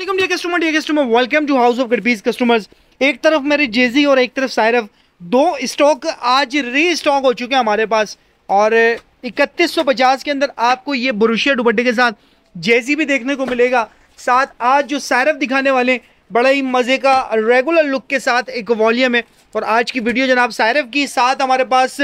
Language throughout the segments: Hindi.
वालेकुम dear customer dear customer welcome to house of गडबीज कस्टमर्स एक तरफ मेरे जेजी और एक तरफ सायरफ दो स्टॉक आज री स्टॉक हो चुके हैं हमारे पास और इकतीस सौ पचास के अंदर आपको ये बुरुशिया दुबट्टे के साथ जेजी भी देखने को मिलेगा साथ आज जो सायरफ दिखाने वाले बड़ा ही मज़े का रेगुलर लुक के साथ एक वॉल्यूम है और आज की वीडियो जनाब सायरफ की साथ हमारे पास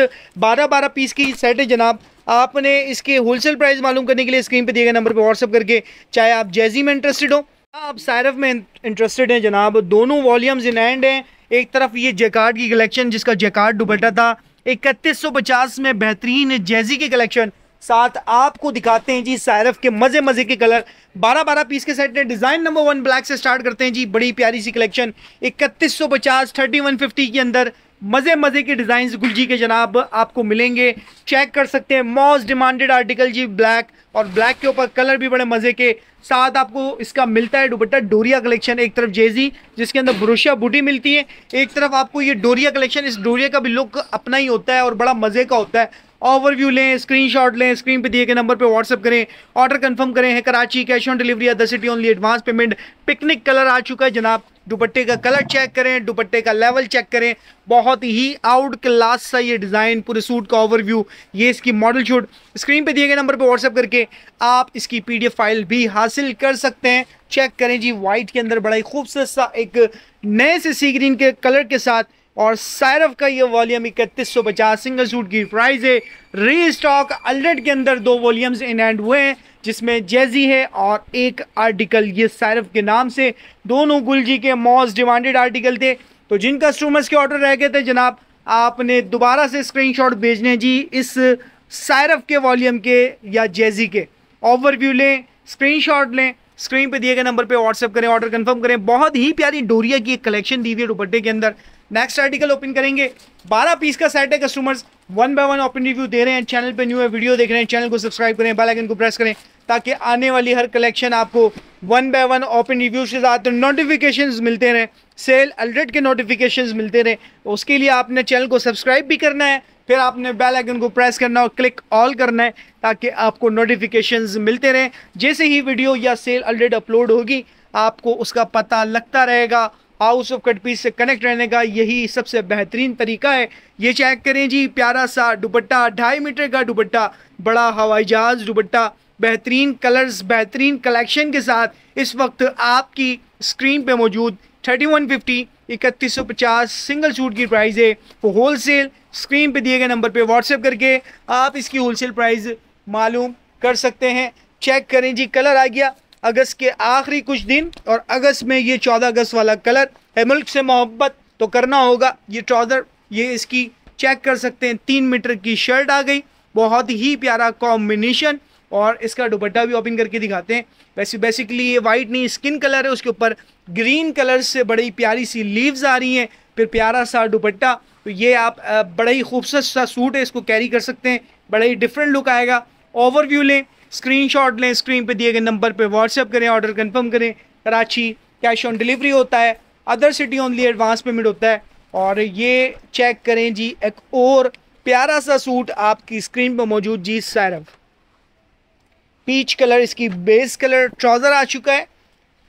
बारह बारह पीस की सेट है जनाब आपने इसके होलसेल प्राइस मालूम करने के लिए स्क्रीन पे दिए गए नंबर पे व्हाट्सअप करके चाहे आप जेजी में इंटरेस्टेड हो आप सैरफ में इंटरेस्टेड हैं जनाब दोनों वॉल्यूम्स इन एंड हैं एक तरफ ये जेकार्ड की कलेक्शन जिसका जेकार्ड डुबल्टा था इकतीस सौ पचास में बेहतरीन जैजी की कलेक्शन साथ आपको दिखाते हैं जी सैरफ के मज़े मज़े के कलर बारह बारह पीस के सेट में डिज़ाइन नंबर वन ब्लैक से स्टार्ट करते हैं जी बड़ी प्यारी सी कलेक्शन इकतीस सौ पचास थर्टी वन फिफ्टी के अंदर मज़े मज़े के डिज़ाइन जी के जनाब आपको मिलेंगे चेक कर सकते हैं मोस्ट डिमांडेड आर्टिकल जी ब्लैक और ब्लैक के ऊपर कलर भी बड़े मज़े के साथ आपको इसका मिलता है दुपट्टा डोरिया कलेक्शन एक तरफ जेजी जिसके अंदर ब्रोशिया बूटी मिलती है एक तरफ आपको ये डोरिया कलेक्शन इस डोरिया का भी लुक अपना ही होता है और बड़ा मज़े का होता है ओवरव्यू लें स्क्रीनशॉट लें स्क्रीन पे दिए गए नंबर पे व्हाट्सअप करें ऑर्डर कंफर्म करें है कराची कैश ऑन डिलीवरी या दस सिटी ओनली एडवांस पेमेंट पिकनिक कलर आ चुका है जनाब दुपट्टे का कलर चेक करें दुपट्टे का लेवल चेक करें बहुत ही आउट क्लास सा ये डिज़ाइन पूरे सूट का ओवरव्यू ये इसकी मॉडल शूट स्क्रीन पे दिए गए नंबर पे व्हाट्सअप करके आप इसकी पीडीएफ फाइल भी हासिल कर सकते हैं चेक करें जी वाइट के अंदर बड़ा ही खूबसूरत सा एक नए से सी ग्रीन के कलर के साथ और सैरफ का ये वॉल्यूम इकतीस सौ पचास सिंगल सूट की प्राइस है री स्टॉक अल्डेट के अंदर दो वॉल्यूम्स इन एंड हुए हैं जिसमें जेजी है और एक आर्टिकल ये सैरफ के नाम से दोनों गुलजी के मोस्ट डिमांडेड आर्टिकल थे तो जिन कस्टमर्स के ऑर्डर रह गए थे जनाब आपने दोबारा से स्क्रीनशॉट भेजने जी इस सैरफ के वॉल्यूम के या जेजी के ओवरव्यू लें स्क्रीनशॉट लें स्क्रीन पे दिए गए नंबर पे व्हाट्सअप करें ऑर्डर कंफर्म करें बहुत ही प्यारी डोरिया की एक कलेक्शन दी हुई है दुपट्टे के अंदर नेक्स्ट आर्टिकल ओपन करेंगे बारह पीस का सेट है customers one by one open review दे रहे हैं चैनल पे न्यू है वीडियो देख रहे हैं चैनल को सब्सक्राइब करें बेल आइकन को प्रेस करें ताकि आने वाली हर कलेक्शन आपको one by one open review से साथ नोटिफिकेशन मिलते रहें सेल अलर्ट के नोटिफिकेशन मिलते रहें उसके लिए आपने चैनल को सब्सक्राइब भी करना है फिर आपने बेल आइकन को प्रेस करना और क्लिक ऑल करना है ताकि आपको नोटिफिकेशन मिलते रहें जैसे ही वीडियो या सेल अलर्ट अपलोड होगी आपको उसका पता लगता रहेगा हाउस ऑफ कट पीस से कनेक्ट रहने का यही सबसे बेहतरीन तरीका है ये चेक करें जी प्यारा सा दुपट्टा ढाई मीटर का दुपट्टा बड़ा हवाई जहाज़ दुपट्टा बेहतरीन कलर्स बेहतरीन कलेक्शन के साथ इस वक्त आपकी स्क्रीन पे मौजूद 3150 पचास सिंगल सूट की प्राइस है वो होल सेल स्क्रीन पे दिए गए नंबर पे व्हाट्सएप करके आप इसकी होलसेल प्राइस मालूम कर सकते हैं चेक करें जी कलर आ गया अगस्त के आखिरी कुछ दिन और अगस्त में ये चौदह अगस्त वाला कलर है मुल्क से मोहब्बत तो करना होगा ये ट्राउज़र ये इसकी चेक कर सकते हैं तीन मीटर की शर्ट आ गई बहुत ही प्यारा कॉम्बिनेशन और इसका दुपट्टा भी ओपन करके दिखाते हैं वैसे बेसिकली ये वाइट नहीं स्किन कलर है उसके ऊपर ग्रीन कलर से बड़ी प्यारी सी लीव्स आ रही हैं फिर प्यारा सा दुपट्टा तो ये आप बड़ा ही खूबसूरत सा सूट है इसको कैरी कर सकते हैं बड़ा ही डिफरेंट लुक आएगा ओवरव्यू लें स्क्रीनशॉट लें स्क्रीन पे दिए गए नंबर पे व्हाट्सएप करें ऑर्डर कंफर्म करें कराची कैश ऑन डिलीवरी होता है other city only advance payment होता है और ये चेक करें जी एक और प्यारा सा सूट आपकी स्क्रीन पर मौजूद जी सैरफ पीच कलर इसकी बेस कलर ट्राउज़र आ चुका है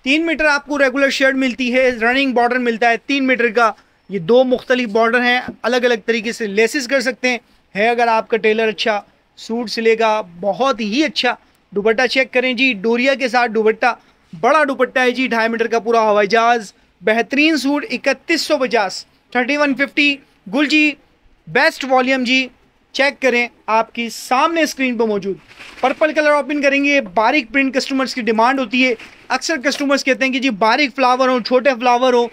तीन मीटर आपको रेगुलर शर्ट मिलती है रनिंग बॉर्डर मिलता है तीन मीटर का ये दो मुख्तलिफ बॉर्डर हैं अलग अलग तरीके से लेसिस कर सकते हैं है अगर आपका टेलर अच्छा सूट सिलेगा बहुत ही अच्छा दुपट्टा चेक करें जी डोरिया के साथ दुपट्टा बड़ा दुपट्टा है जी ढाई मीटर का पूरा हवाई जहाज बेहतरीन सूट इकतीस सौ पचास थर्टी वन फिफ्टी गुल जी बेस्ट वॉल्यूम जी चेक करें आपकी सामने स्क्रीन पर मौजूद पर्पल कलर ओपन करेंगे बारीक प्रिंट कस्टमर्स की डिमांड होती है अक्सर कस्टमर्स कहते हैं कि जी बारीक फ्लावर हो छोटे फ्लावर हो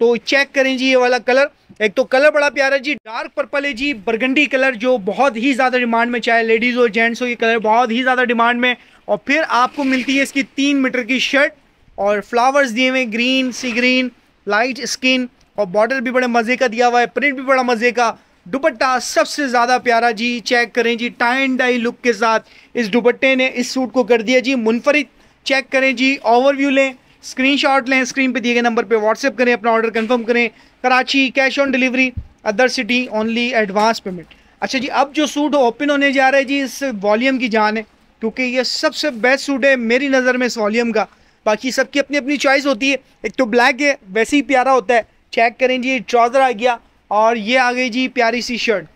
तो चेक करें जी ये वाला कलर एक तो कलर बड़ा प्यारा जी डार्क पर्पल है जी बरगंडी कलर जो बहुत ही ज़्यादा डिमांड में चाहे लेडीज़ हो जेंट्स हो ये कलर बहुत ही ज़्यादा डिमांड में और फिर आपको मिलती है इसकी तीन मीटर की शर्ट और फ्लावर्स दिए हुए green sea green light skin और बॉर्डर भी बड़े मज़े का दिया हुआ है प्रिंट भी बड़ा मज़े का दुपट्टा सबसे ज़्यादा प्यारा जी चेक करें जी टाई एंड डाई लुक के साथ इस दुपट्टे ने इस सूट को कर दिया जी मुनफरद चेक करें जी ओवरव्यू लें स्क्रीनशॉट लें स्क्रीन पे दिए गए नंबर पे व्हाट्सएप करें अपना ऑर्डर कंफर्म करें Karachi cash on delivery other city only advance payment अच्छा जी अब जो सूट ओपन होने जा रहा है जी इस वॉलीम की जान है क्योंकि ये सबसे बेस्ट सूट है मेरी नज़र में इस वॉलीम का बाकी सबकी अपनी अपनी चॉइस होती है एक तो ब्लैक है वैसे ही प्यारा होता है चेक करें जी ट्राउज़र आ गया और ये आ गई जी प्यारी सी शर्ट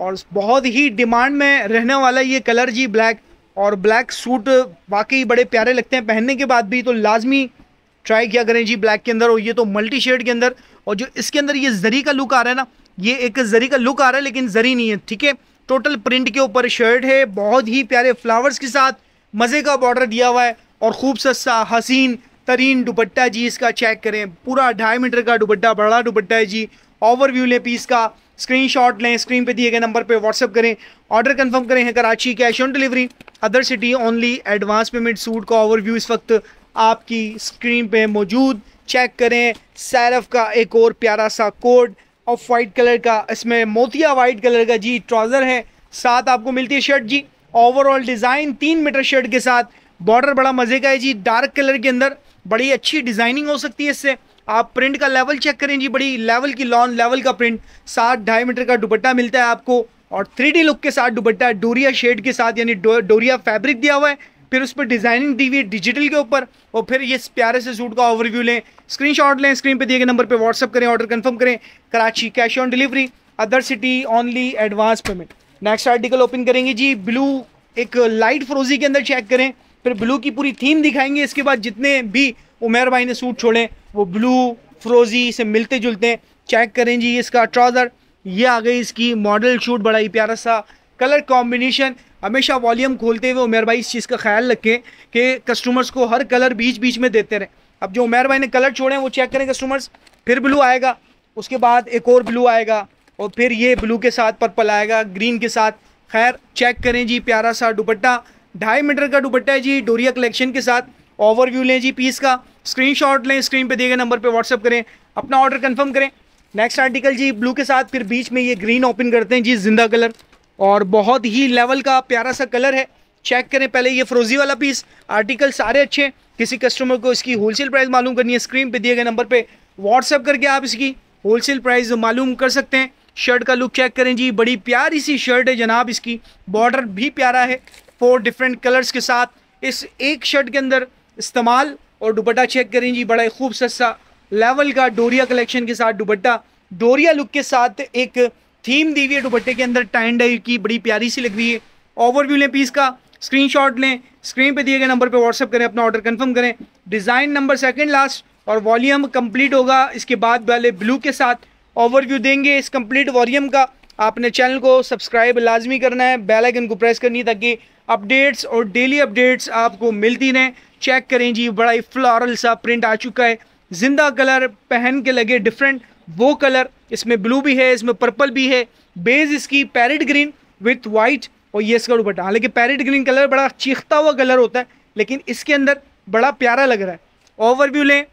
और बहुत ही डिमांड में रहने वाला ये कलर जी ब्लैक और ब्लैक सूट वाकई बड़े प्यारे लगते हैं पहनने के बाद भी तो लाजमी ट्राई किया करें जी ब्लैक के अंदर और ये तो मल्टी शेड के अंदर और जो इसके अंदर ये जरी का लुक आ रहा है ना ये एक जरी का लुक आ रहा है लेकिन जरी नहीं है ठीक है टोटल प्रिंट के ऊपर शर्ट है बहुत ही प्यारे फ्लावर्स के साथ मज़े का बॉर्डर दिया हुआ है और खूब सस्ता हसीन तरीन दुपट्टा जी इसका चेक करें पूरा ढाई मीटर का दुपट्टा बड़ा दुपट्टा है जी ओवरव्यू लें पीस का स्क्रीनशॉट लें स्क्रीन पे दिए गए नंबर पे व्हाट्सअप करें ऑर्डर कंफर्म करें Karachi cash on delivery other city only advance payment suit का ओवरव्यू इस वक्त आपकी स्क्रीन पे मौजूद चेक करें सैरफ का एक और प्यारा सा कोड ऑफ वाइट कलर का इसमें मोतिया वाइट कलर का जी ट्राउज़र है साथ आपको मिलती है शर्ट जी ओवरऑल डिज़ाइन तीन मीटर शर्ट के साथ बॉर्डर बड़ा मज़े का है जी डार्क कलर के अंदर बड़ी अच्छी डिज़ाइनिंग हो सकती है इससे आप प्रिंट का लेवल चेक करें जी बड़ी लेवल की लॉन लेवल का प्रिंट सात ढाई मीटर का दुपट्टा मिलता है आपको और थ्री लुक के साथ दुपट्टा डोरिया शेड के साथ यानी डोरिया फैब्रिक दिया हुआ है फिर उस पर डिज़ाइनिंग दी हुई है डिजिटल के ऊपर और फिर ये प्यारे से सूट का ओवरव्यू लें स्क्रीनशॉट लें स्क्रीन पे दिए गए नंबर पे व्हाट्सअप करें ऑर्डर कंफर्म करें Karachi cash on delivery other city only advance payment next article open करेंगे जी ब्लू एक लाइट फ्रोजी के अंदर चेक करें फिर ब्लू की पूरी थीम दिखाएंगे इसके बाद जितने भी उमेर भाई ने सूट छोड़े वो ब्लू फ्रोजी से मिलते जुलते हैं चेक करें जी इसका ट्राउज़र ये आ गई इसकी मॉडल शूट बड़ा ही प्यारा सा कलर कॉम्बिनेशन हमेशा वॉल्यूम खोलते हुए उमेर भाई इस चीज़ का ख्याल रखें कि कस्टमर्स को हर कलर बीच बीच में देते रहें अब जो उमेर भाई ने कलर छोड़े हैं वो चेक करें कस्टमर्स फिर ब्लू आएगा उसके बाद एक और ब्लू आएगा और फिर ये ब्लू के साथ पर्पल आएगा ग्रीन के साथ खैर चेक करें जी प्यारा सा दुपट्टा ढाई मीटर का दुपट्टा है जी डोरिया कलेक्शन के साथ ओवरव्यू लें जी पीस का स्क्रीनशॉट लें स्क्रीन पे दिए गए नंबर पे व्हाट्सअप करें अपना ऑर्डर कंफर्म करें नेक्स्ट आर्टिकल जी ब्लू के साथ फिर बीच में ये ग्रीन ओपन करते हैं जी जिंदा कलर और बहुत ही लेवल का प्यारा सा कलर है चेक करें पहले ये फ्रोजी वाला पीस आर्टिकल सारे अच्छे हैं किसी कस्टमर को इसकी होलसेल प्राइस मालूम करनी है स्क्रीन पे दिए गए नंबर पे व्हाट्सअप करके आप इसकी होलसेल प्राइस मालूम कर सकते हैं शर्ट का लुक चेक करें जी बड़ी प्यारी सी शर्ट है जनाब इसकी बॉर्डर भी प्यारा है फोर डिफरेंट कलर्स के साथ इस एक शर्ट के अंदर इस्तेमाल और दुपट्टा चेक करें जी बड़ा खूबसूरत सा लेवल का डोरिया कलेक्शन के साथ दुपट्टा डोरिया लुक के साथ एक थीम दी हुई है दुपट्टे के अंदर टाइन डाई की बड़ी प्यारी सी लग रही है ओवरव्यू लें पीस का स्क्रीनशॉट लें स्क्रीन पे दिए गए नंबर पे व्हाट्सअप करें अपना ऑर्डर कंफर्म करें डिज़ाइन नंबर सेकंड लास्ट और वॉल्यूम कंप्लीट होगा इसके बाद वाले ब्लू के साथ ओवरव्यू देंगे इस कंप्लीट वॉल्यूम का आपने चैनल को सब्सक्राइब लाजमी करना है बेल आइकन को प्रेस करनी है ताकि अपडेट्स और डेली अपडेट्स आपको मिलती रहें चेक करें जी बड़ा ही फ्लोरल सा प्रिंट आ चुका है ज़िंदा कलर पहन के लगे डिफरेंट वो कलर इसमें ब्लू भी है इसमें पर्पल भी है बेज इसकी पैरेट ग्रीन विथ वाइट और ये इसका दुपट्टा हालांकि पैरेट ग्रीन कलर बड़ा चीखता हुआ कलर होता है लेकिन इसके अंदर बड़ा प्यारा लग रहा है ओवरव्यू लें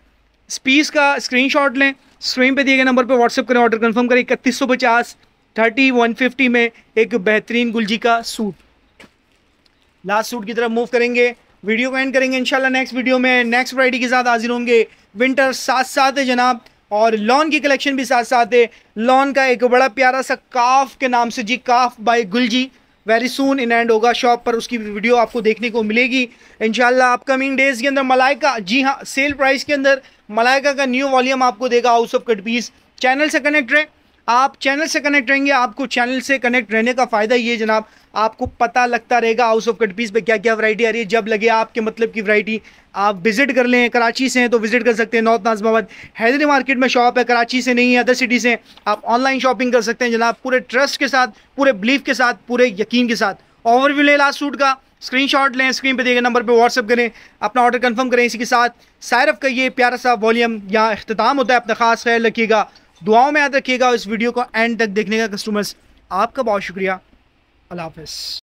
स्पीस का स्क्रीनशॉट लें स्क्रीन पे दिए गए नंबर पे व्हाट्सअप करें ऑर्डर कंफर्म करें इकतीस सौ पचास थर्टी वन फिफ्टी में एक बेहतरीन गुलजी का सूट लास्ट सूट की तरफ मूव करेंगे वीडियो को एंड करेंगे इंशाल्लाह नेक्स्ट वीडियो में नेक्स्ट वराइटी के साथ हाजिर होंगे विंटर साथ साथ है जनाब और लॉन की कलेक्शन भी साथ साथ है लॉन का एक बड़ा प्यारा सा काफ के नाम से जी काफ बाय गुल जी वेरी सून इन एंड होगा शॉप पर उसकी वीडियो आपको देखने को मिलेगी इन अपकमिंग डेज़ के अंदर मलाइका जी हाँ सेल प्राइस के अंदर मलाइका का न्यू वॉल्यूम आपको देगा house of cut piece channel से कनेक्ट रहे आप चैनल से कनेक्ट रहेंगे आपको चैनल से कनेक्ट रहने का फ़ायदा ये जनाब आपको पता लगता रहेगा हाउस ऑफ कटपीस पे पर क्या क्या वैरायटी आ रही है जब लगे आपके मतलब की वैरायटी आप विजिट कर लें कराची से हैं तो विजिट कर सकते हैं नॉर्थ नाजमाबाद हैदरी मार्केट में शॉप है कराची से नहीं है अदर सिटी से आप ऑनलाइन शॉपिंग कर सकते हैं जनाब पूरे ट्रस्ट के साथ पूरे बिलीफ के साथ पूरे यकीन के साथ ओवरव्यू लें लास्ट सूट का स्क्रीनशॉट लें स्क्रीन पे दिए गए नंबर पे व्हाट्सअप करें अपना ऑर्डर कंफर्म करें इसी के साथ सायरफ का ये प्यारा सा वॉल्यूम यहाँ अख्ताम होता है अपना खास ख्याल रखिएगा दुआओं में याद रखिएगा इस वीडियो को एंड तक देखने का कस्टमर्स आपका बहुत शुक्रिया अल्लाह हाफ